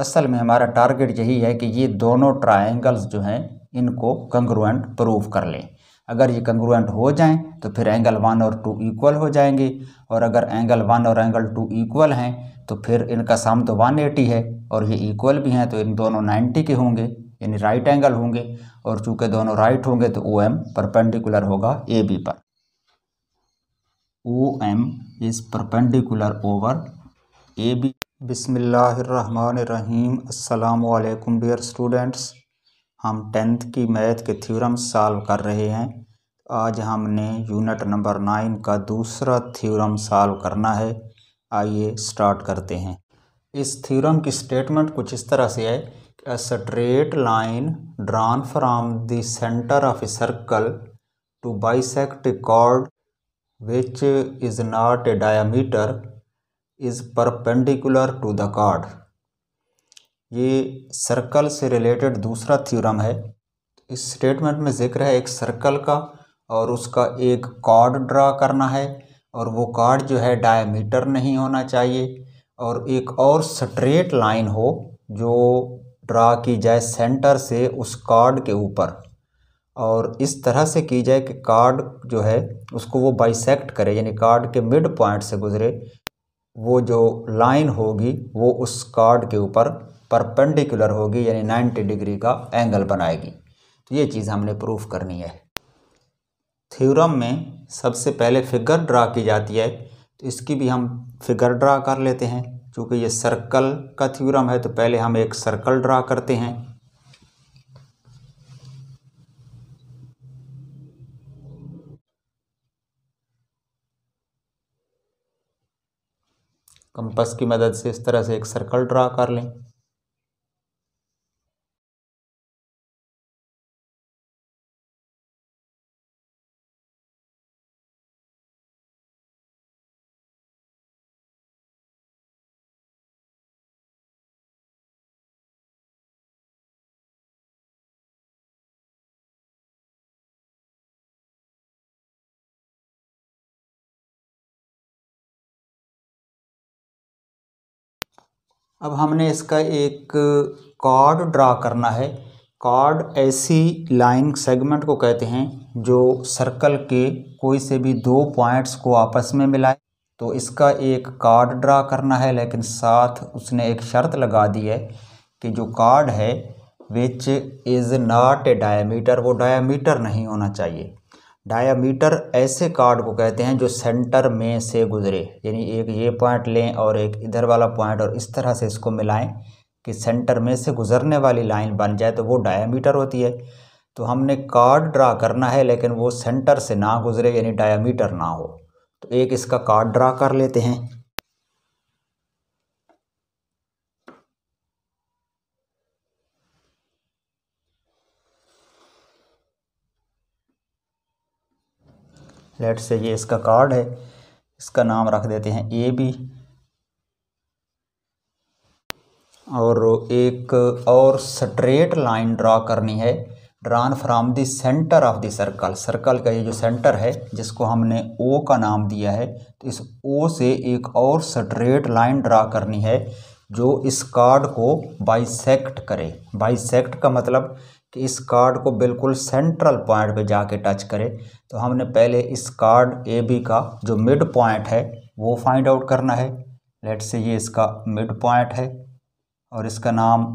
असल में हमारा टारगेट यही है कि ये दोनों ट्राइंगल्स जो हैं इनको कंग्रुएंट प्रूव कर लें अगर ये कंग्रुएंट हो जाएं तो फिर एंगल वन और टू इक्वल हो जाएंगे और अगर एंगल वन और एंगल टू इक्वल हैं तो फिर इनका सम तो 180 है और ये इक्वल भी हैं तो इन दोनों 90 के होंगे यानी राइट एंगल होंगे और चूंकि दोनों राइट होंगे तो ओ एम परपेंडिकुलर होगा ए बी पर O M is perpendicular over A B बिसमीम् अल्लाम डियर स्टूडेंट्स हम टेंथ की मैथ के थ्योरम सॉल्व कर रहे हैं आज हमने यूनिट नंबर नाइन का दूसरा थ्योरम साल्व करना है आइए स्टार्ट करते हैं इस थ्योरम की स्टेटमेंट कुछ इस तरह से है कि a straight line drawn from the centre of a circle to bisect a chord which is not a diameter is perpendicular to the chord ये सर्कल से रिलेटेड दूसरा थ्योरम है इस स्टेटमेंट में जिक्र है एक सर्कल का और उसका एक कार्ड ड्रा करना है और वो कार्ड जो है डायमीटर नहीं होना चाहिए और एक और स्ट्रेट लाइन हो जो ड्रा की जाए सेंटर से उस कार्ड के ऊपर और इस तरह से की जाए कि कार्ड जो है उसको वो बाइसेक्ट करे यानी कार्ड के मिड पॉइंट से गुजरे वो जो लाइन होगी वो उस कार्ड के ऊपर परपेंडिकुलर होगी यानी 90 डिग्री का एंगल बनाएगी तो ये चीज़ हमने प्रूफ करनी है थ्योरम में सबसे पहले फिगर ड्रा की जाती है तो इसकी भी हम फिगर ड्रा कर लेते हैं क्योंकि ये सर्कल का थ्योरम है तो पहले हम एक सर्कल ड्रा करते हैं कंपस की मदद से इस तरह से एक सर्कल ड्रा कर लें अब हमने इसका एक कार्ड ड्रा करना है कार्ड ऐसी लाइन सेगमेंट को कहते हैं जो सर्कल के कोई से भी दो पॉइंट्स को आपस में मिलाए तो इसका एक कार्ड ड्रा करना है लेकिन साथ उसने एक शर्त लगा दी है कि जो कार्ड है which is not a diameter वो डायमीटर नहीं होना चाहिए डायामीटर ऐसे कार्ड को कहते हैं जो सेंटर में से गुजरे यानी एक ये पॉइंट लें और एक इधर वाला पॉइंट और इस तरह से इसको मिलाएं कि सेंटर में से गुजरने वाली लाइन बन जाए तो वो डायामीटर होती है तो हमने कार्ड ड्रा करना है लेकिन वो सेंटर से ना गुजरे यानी डायामीटर ना हो तो एक इसका कार्ड ड्रा कर लेते हैं लेट से ये इसका कार्ड है इसका नाम रख देते हैं ए बी और एक और स्ट्रेट लाइन ड्रा करनी है drawn from the centre of the circle circle का ये जो सेंटर है जिसको हमने ओ का नाम दिया है तो इस ओ से एक और स्ट्रेट लाइन ड्रा करनी है जो इस कार्ड को बाइसेकट करे बाइसेकट का मतलब कि इस कार्ड को बिल्कुल सेंट्रल पॉइंट पे जाके टच करें तो हमने पहले इस कार्ड ए बी का जो मिड पॉइंट है वो फाइंड आउट करना है लेट से ये इसका मिड पॉइंट है और इसका नाम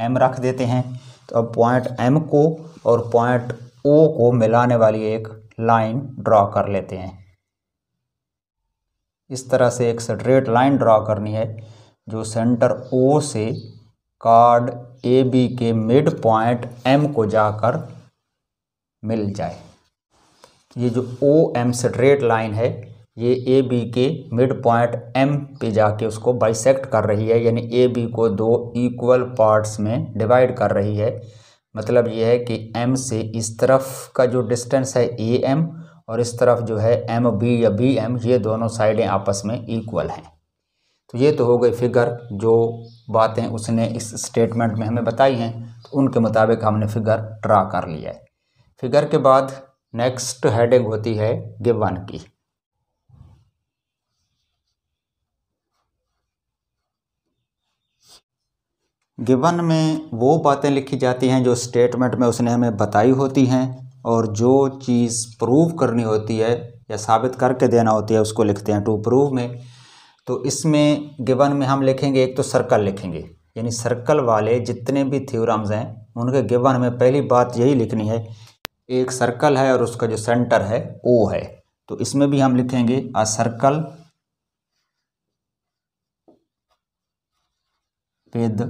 एम रख देते हैं तो अब पॉइंट एम को और पॉइंट ओ को मिलाने वाली एक लाइन ड्रा कर लेते हैं इस तरह से एक स्ट्रेट लाइन ड्रा करनी है जो सेंटर ओ से कार्ड ए बी के मिड पॉइंट एम को जाकर मिल जाए ये जो ओ एम स्ट्रेट लाइन है ये ए बी के मिड पॉइंट एम पे जाके उसको बाइसेक्ट कर रही है यानी ए बी को दो इक्वल पार्ट्स में डिवाइड कर रही है मतलब ये है कि एम से इस तरफ का जो डिस्टेंस है ए एम और इस तरफ जो है एम बी या बी एम ये दोनों साइडें आपस में इक्वल हैं तो ये तो हो गई फिगर जो बातें उसने इस स्टेटमेंट में हमें बताई हैं तो उनके मुताबिक हमने फिगर ड्रा कर लिया है फिगर के बाद नेक्स्ट हेडिंग होती है गिवन की गिवन में वो बातें लिखी जाती हैं जो स्टेटमेंट में उसने हमें बताई होती हैं और जो चीज़ प्रूव करनी होती है या साबित करके देना होती है उसको लिखते हैं टू प्रूव में तो इसमें गिवन में हम लिखेंगे एक तो सर्कल लिखेंगे यानी सर्कल वाले जितने भी थ्योरम्स हैं उनके गिवन में पहली बात यही लिखनी है एक सर्कल है और उसका जो सेंटर है ओ है तो इसमें भी हम लिखेंगे a circle with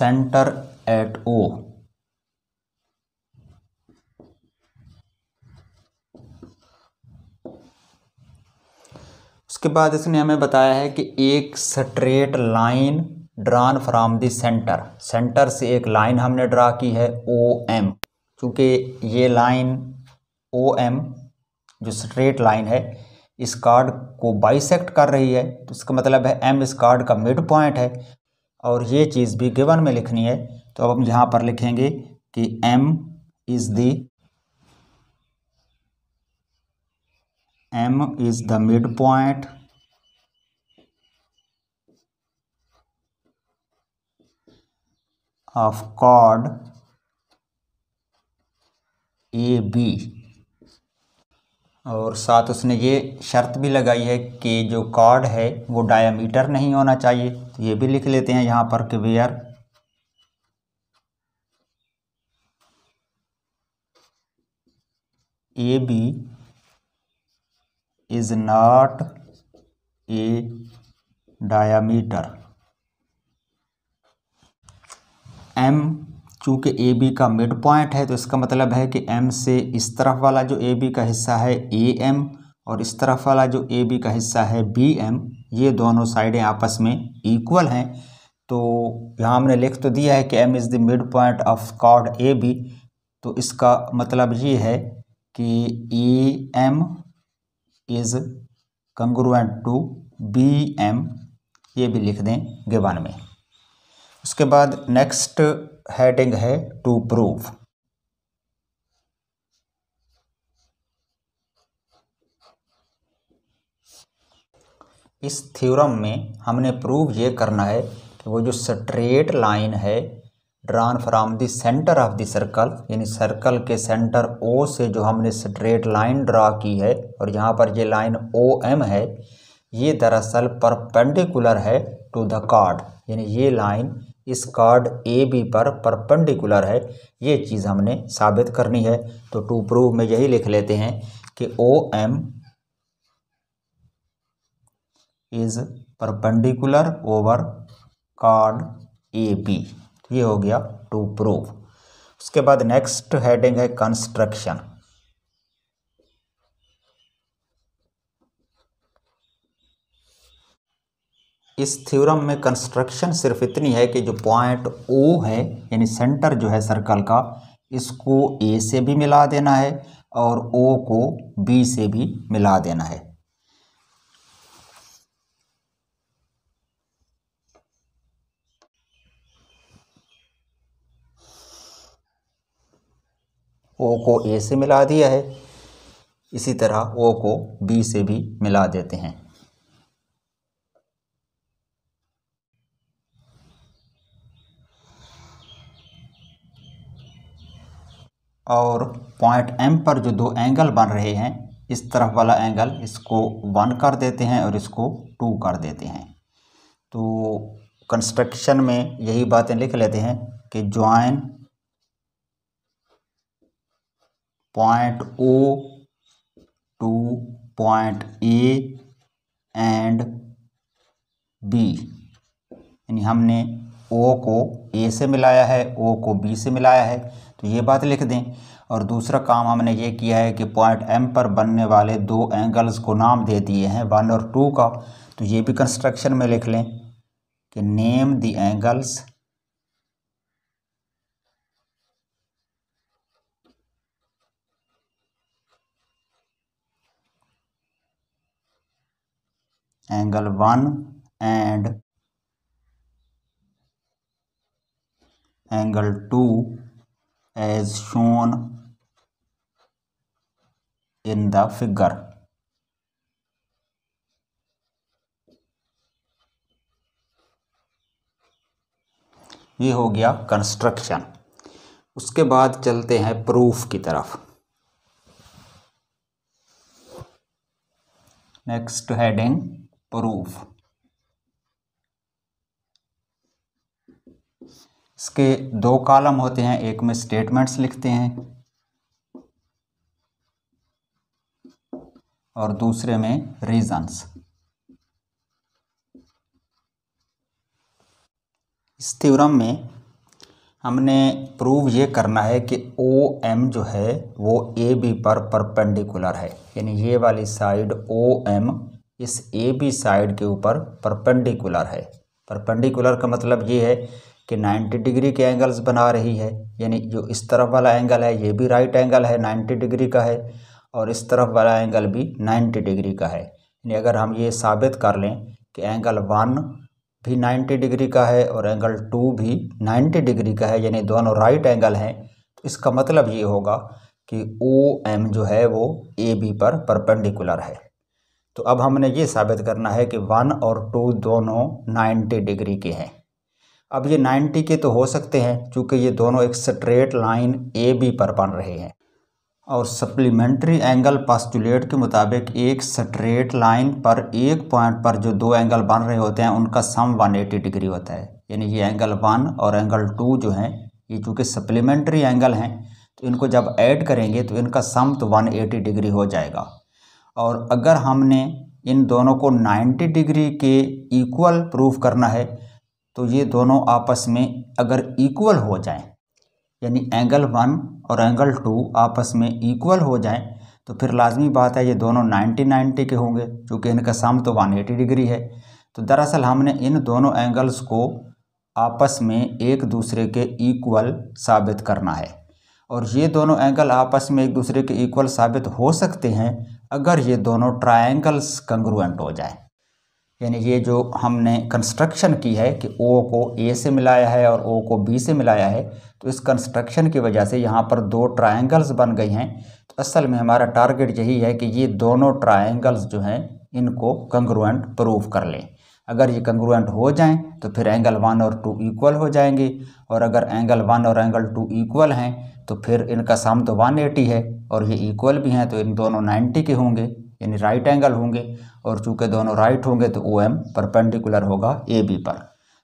centre at O उसके बाद इसने हमें बताया है कि एक straight line drawn from the centre centre से एक लाइन हमने ड्रा की है ओ एम चूँकि ये लाइन ओ एम जो स्ट्रेट लाइन है इस कार्ड को बाइसेक्ट कर रही है तो इसका मतलब है एम इस कार्ड का मिड पॉइंट है और ये चीज़ भी गिवन में लिखनी है तो अब हम यहाँ पर लिखेंगे कि M is the m is the midpoint of chord A B और साथ उसने ये शर्त भी लगाई है कि जो कॉर्ड है वो डायामीटर नहीं होना चाहिए तो ये भी लिख लेते हैं यहाँ पर कि where A B is not a diameter M चूँकि ए बी का मिड पॉइंट है तो इसका मतलब है कि एम से इस तरफ वाला जो ए बी का हिस्सा है ए एम और इस तरफ वाला जो ए बी का हिस्सा है बी एम ये दोनों साइडें आपस में इक्वल हैं तो यहाँ हमने लिख तो दिया है कि M is the mid point of chord A B तो इसका मतलब ये है कि A M is congruent to B M ये भी लिख दें गिवन में उसके बाद नेक्स्ट हेडिंग है टू प्रूव इस थ्योरम में हमने प्रूव ये करना है कि वो जो स्ट्रेट लाइन है drawn from the centre of the circle यानी सर्कल के सेंटर ओ से जो हमने स्ट्रेट लाइन ड्रा की है और यहाँ पर ये लाइन ओ एम है ये दरअसल परपेंडिकुलर है टू द कार्ड यानी ये लाइन इस कार्ड ए बी पर परपेंडिकुलर है ये चीज़ हमने साबित करनी है तो टू प्रूव में यही लिख लेते हैं कि O M is perpendicular over chord A B तो ये हो गया टू प्रूव उसके बाद नेक्स्ट हेडिंग है कंस्ट्रक्शन इस थ्योरम में कंस्ट्रक्शन सिर्फ इतनी है कि जो पॉइंट ओ है यानी सेंटर जो है सर्कल का इसको ए से भी मिला देना है और ओ को बी से भी मिला देना है ओ को ए से मिला दिया है इसी तरह ओ को बी से भी मिला देते हैं और पॉइंट एम पर जो दो एंगल बन रहे हैं इस तरफ वाला एंगल इसको वन कर देते हैं और इसको टू कर देते हैं तो कंस्ट्रक्शन में यही बातें लिख लेते हैं कि join point O to point A and B यानी हमने ओ को ए से मिलाया है ओ को बी से मिलाया है तो ये बात लिख दें और दूसरा काम हमने ये किया है कि पॉइंट एम पर बनने वाले दो एंगल्स को नाम दे दिए हैं वन और टू का तो ये भी कंस्ट्रक्शन में लिख लें कि name the angles angle one and angle two as shown in the figure ये हो गया कंस्ट्रक्शन उसके बाद चलते हैं प्रूफ की तरफ नेक्स्ट हेडिंग प्रूफ इसके दो कॉलम होते हैं एक में स्टेटमेंट्स लिखते हैं और दूसरे में रीजंस इस थ्योरम में हमने प्रूव ये करना है कि ओ एम जो है वो ए बी पर परपेंडिकुलर है यानी ये वाली साइड ओ एम इस ए बी साइड के ऊपर परपेंडिकुलर है परपेंडिकुलर का मतलब ये है कि 90 डिग्री के एंगल्स बना रही है यानी जो इस तरफ वाला एंगल है ये भी राइट एंगल है 90 डिग्री का है और इस तरफ वाला एंगल भी 90 डिग्री का है यानी अगर हम ये साबित कर लें कि एंगल वन भी 90 डिग्री का है और एंगल टू भी 90 डिग्री का है यानी दोनों राइट एंगल हैं तो इसका मतलब ये होगा कि ओ एम जो है वो ए बी पर परपेंडिकुलर है तो अब हमने ये साबित करना है कि वन और टू दोनों नाइन्टी डिग्री के हैं अब ये नाइन्टी के तो हो सकते हैं क्योंकि ये दोनों एक स्ट्रेट लाइन ए बी पर बन रहे हैं और सप्लीमेंट्री एंगल पास्टुलेट के मुताबिक एक स्ट्रेट लाइन पर एक पॉइंट पर जो दो एंगल बन रहे होते हैं उनका सम 180 डिग्री होता है यानी ये एंगल वन और एंगल टू जो हैं ये चूँकि सप्लीमेंट्री एंगल हैं तो इनको जब ऐड करेंगे तो इनका सम तो 180 डिग्री हो जाएगा और अगर हमने इन दोनों को 90 डिग्री के इक्वल प्रूफ करना है तो ये दोनों आपस में अगर इक्वल हो जाएं यानी एंगल वन और एंगल टू आपस में इक्वल हो जाएं तो फिर लाजमी बात है ये दोनों 90 90 के होंगे चूँकि इनका सम तो 180 डिग्री है तो दरअसल हमने इन दोनों एंगल्स को आपस में एक दूसरे के इक्वल साबित करना है और ये दोनों एंगल आपस में एक दूसरे के इक्वल साबित हो सकते हैं अगर ये दोनों ट्रायंगल्स कंग्रुएंट हो जाए यानी ये जो हमने कंस्ट्रक्शन की है कि ओ को ए से मिलाया है और ओ को बी से मिलाया है तो इस कंस्ट्रक्शन की वजह से यहाँ पर दो ट्रायंगल्स बन गई हैं तो असल में हमारा टारगेट यही है कि ये दोनों ट्रायंगल्स जो हैं इनको कंग्रुएंट प्रूव कर लें अगर ये कंग्रुएंट हो जाएं तो फिर एंगल वन और टू इक्वल हो जाएंगे और अगर एंगल वन और एंगल टू इक्वल हैं तो फिर इनका सम तो 180 है और ये इक्वल भी हैं तो इन दोनों 90 के होंगे यानी राइट एंगल होंगे और चूंकि दोनों राइट होंगे तो ओ एम परपेंडिकुलर होगा ए बी पर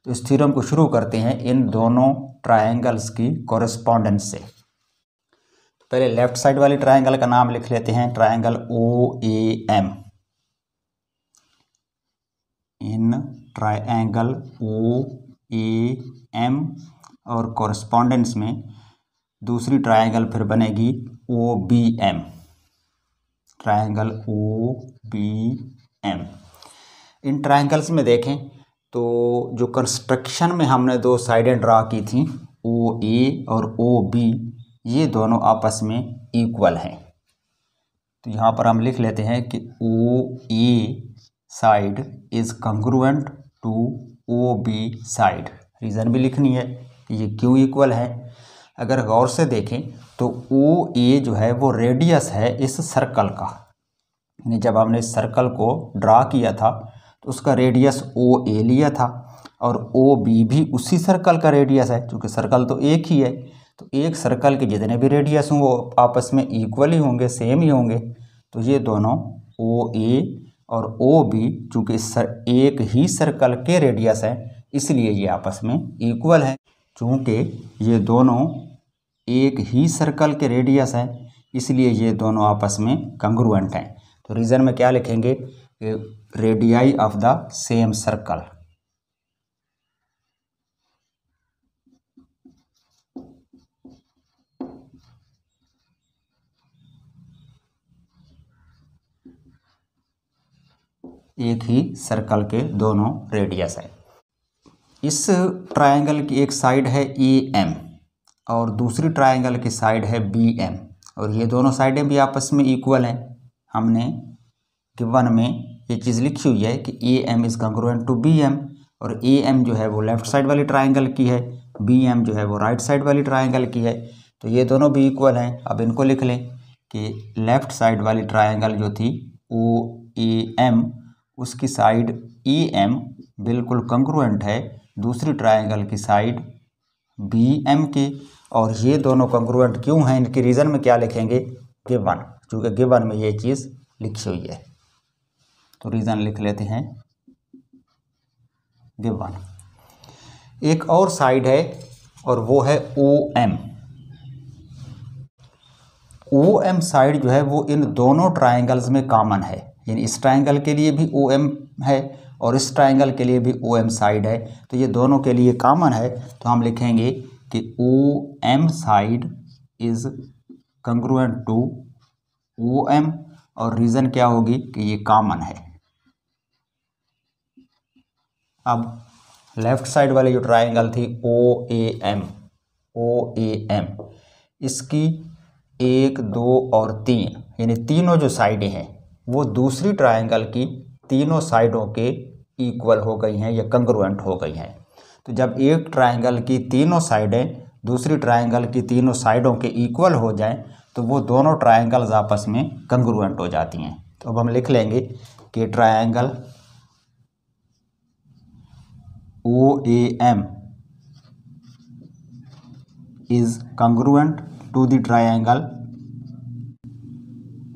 तो इस थीरम को शुरू करते हैं इन दोनों ट्राइंगल्स की कॉरेस्पॉन्डेंस से पहले लेफ्ट साइड वाली ट्राइंगल का नाम लिख लेते हैं triangle O A M in triangle O A M और कॉरेस्पॉन्डेंस में दूसरी ट्रायंगल फिर बनेगी O B M triangle O B M इन ट्रायंगल्स में देखें तो जो कंस्ट्रक्शन में हमने दो साइडें ड्रा की थी ओ ए और ओ बी ये दोनों आपस में इक्वल हैं तो यहाँ पर हम लिख लेते हैं कि O A side is congruent to O B side reason भी लिखनी है कि ये क्यों इक्वल है अगर गौर से देखें तो ओ ए जो है वो रेडियस है इस सर्कल का यानी जब हमने इस सर्कल को ड्रा किया था तो उसका रेडियस ओ ए लिया था और ओ बी भी उसी सर्कल का रेडियस है क्योंकि सर्कल तो एक ही है तो एक सर्कल के जितने भी रेडियस हों वो आपस में इक्वल ही होंगे सेम ही होंगे तो ये दोनों ओ ए और ओ बी चूँकि सर एक ही सर्कल के रेडियस हैं इसलिए ये आपस में इक्वल है चूँकि ये दोनों एक ही सर्कल के रेडियस हैं इसलिए ये दोनों आपस में कंग्रुएंट हैं तो रीज़न में क्या लिखेंगे radii of the same circle एक ही सर्कल के दोनों रेडियस है इस ट्रायंगल की एक साइड है ए e एम और दूसरी ट्राइंगल की साइड है बी एम और ये दोनों साइडें भी आपस में इक्वल हैं हमने गिवन में ये चीज़ लिखी हुई है कि A M is congruent to B M और ए एम जो है वो लेफ्ट साइड वाली ट्राइंगल की है बी एम जो है वो राइट साइड वाली ट्राइंगल की है तो ये दोनों भी इक्वल हैं अब इनको लिख लें कि लेफ़्ट साइड वाली ट्राइंगल जो थी ओ ए एम उसकी साइड ए एम बिल्कुल कंग्रुएंट है दूसरी ट्राइंगल की साइड बी एम के और ये दोनों कंग्रुएंट क्यों हैं इनके रीज़न में क्या लिखेंगे गिवन क्योंकि गिवन में ये चीज़ लिखी हुई है तो रीज़न लिख लेते हैं गिवन एक और साइड है और वो है O M O M side जो है वो इन दोनों ट्राइंगल्स में कॉमन है यानी इस ट्राइंगल के लिए भी ओ एम है और इस ट्राइंगल के लिए भी ओ एम साइड है तो ये दोनों के लिए कॉमन है तो हम लिखेंगे कि O M side is congruent to O M और रीज़न क्या होगी कि ये कॉमन है अब लेफ़्ट साइड वाली जो ट्राइंगल थी O A M O A M इसकी एक दो और तीन यानी तीनों जो साइडें हैं वो दूसरी ट्राइंगल की तीनों साइडों के इक्वल हो गई हैं या कंग्रुएंट हो गई हैं तो जब एक ट्रायंगल की तीनों साइडें दूसरी ट्रायंगल की तीनों साइडों के इक्वल हो जाएं तो वो दोनों ट्रायंगल्स आपस में कंग्रुएंट हो जाती हैं तो अब हम लिख लेंगे कि triangle O A M is congruent the triangle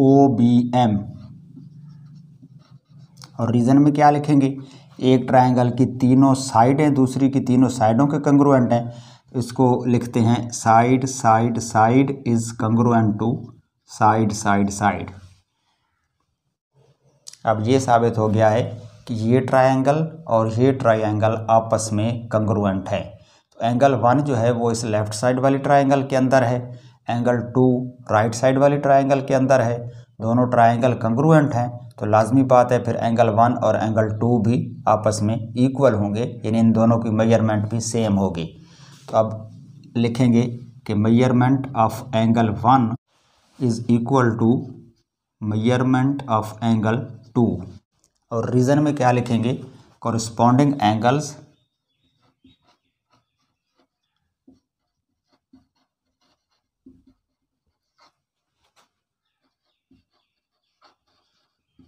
O B M और रीजन में क्या लिखेंगे एक ट्रायंगल की तीनों साइडें दूसरी की तीनों साइडों के कंग्रोएंट हैं इसको लिखते हैं side side side is congruent to side side side अब ये साबित हो गया है कि ये ट्रायंगल और ये ट्रायंगल आपस में कंग्रोएंट है तो एंगल वन जो है वो इस लेफ्ट साइड वाली ट्रायंगल के अंदर है एंगल टू राइट साइड वाली ट्रायंगल के अंदर है दोनों ट्रायंगल कंग्रुएंट हैं तो लाजमी बात है फिर एंगल वन और एंगल टू भी आपस में इक्वल होंगे यानी इन दोनों की मेजरमेंट भी सेम होगी तो अब लिखेंगे कि measurement of angle one is equal to measurement of angle two और रीज़न में क्या लिखेंगे corresponding angles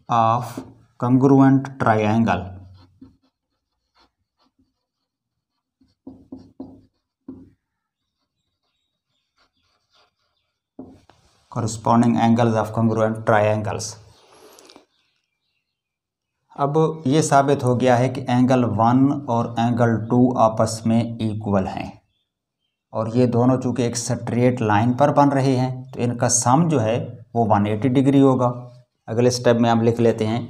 of congruent triangle corresponding angles of congruent triangles अब ये साबित हो गया है कि एंगल वन और एंगल टू आपस में इक्वल हैं और ये दोनों चूंकि एक स्ट्रेट लाइन पर बन रहे हैं तो इनका सम जो है वो 180 डिग्री होगा अगले स्टेप में आप लिख लेते हैं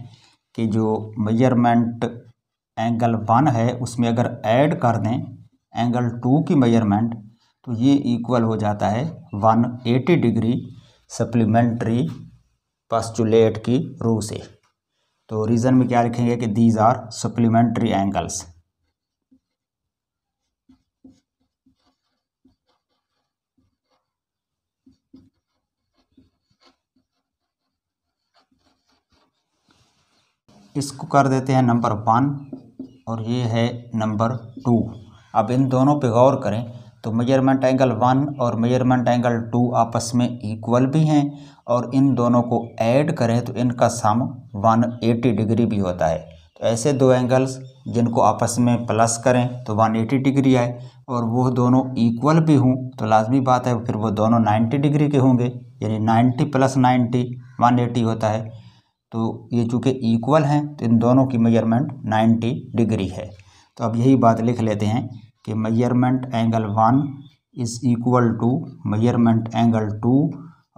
कि जो मेजरमेंट एंगल वन है उसमें अगर ऐड कर दें एंगल टू की मेजरमेंट तो ये इक्वल हो जाता है one eighty degree supplementary postulate की रू से तो रीज़न में क्या लिखेंगे कि दीज आर सप्लीमेंट्री एंगल्स इसको कर देते हैं नंबर वन और ये है नंबर टू अब इन दोनों पे गौर करें तो मेजरमेंट एंगल वन और मेजरमेंट एंगल टू आपस में इक्वल भी हैं और इन दोनों को ऐड करें तो इनका सम 180 डिग्री भी होता है तो ऐसे दो एंगल्स जिनको आपस में प्लस करें तो 180 डिग्री आए और वो दोनों इक्वल भी हों तो लाजमी बात है फिर वो दोनों 90 डिग्री के होंगे यानी 90 प्लस 90 180 होता है तो ये चूँकि इक्वल हैं तो इन दोनों की मेजरमेंट 90 डिग्री है तो अब यही बात लिख लेते हैं कि measurement angle one is equal to measurement angle two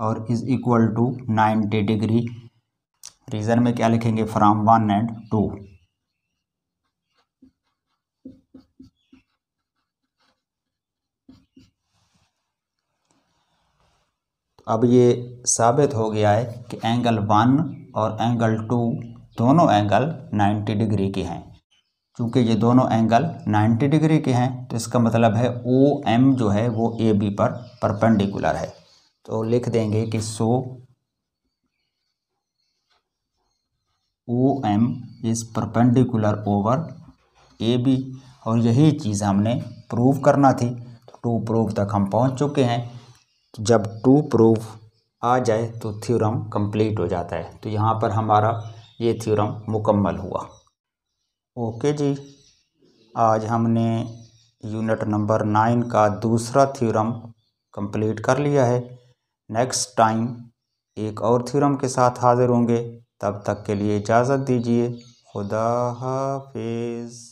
और is equal to 90 degree reason में क्या लिखेंगे फ्राम वन एंड टू अब ये साबित हो गया है कि एंगल वन और एंगल टू दोनों एंगल 90 डिग्री के हैं चूँकि ये दोनों एंगल 90 डिग्री के हैं तो इसका मतलब है ओ एम जो है वो ए बी पर परपेंडिकुलर है तो लिख देंगे कि so O M is perpendicular over A B और यही चीज़ हमने प्रूव करना थी तो टू प्रूव तक हम पहुंच चुके हैं जब टू प्रूफ आ जाए तो थ्योरम कंप्लीट हो जाता है तो यहाँ पर हमारा ये थ्योरम मुकम्मल हुआ ओके जी आज हमने यूनिट नंबर नाइन का दूसरा थ्योरम कंप्लीट कर लिया है नेक्स्ट टाइम एक और थ्योरम के साथ हाज़िर होंगे तब तक के लिए इजाज़त दीजिए खुदा हाफिज़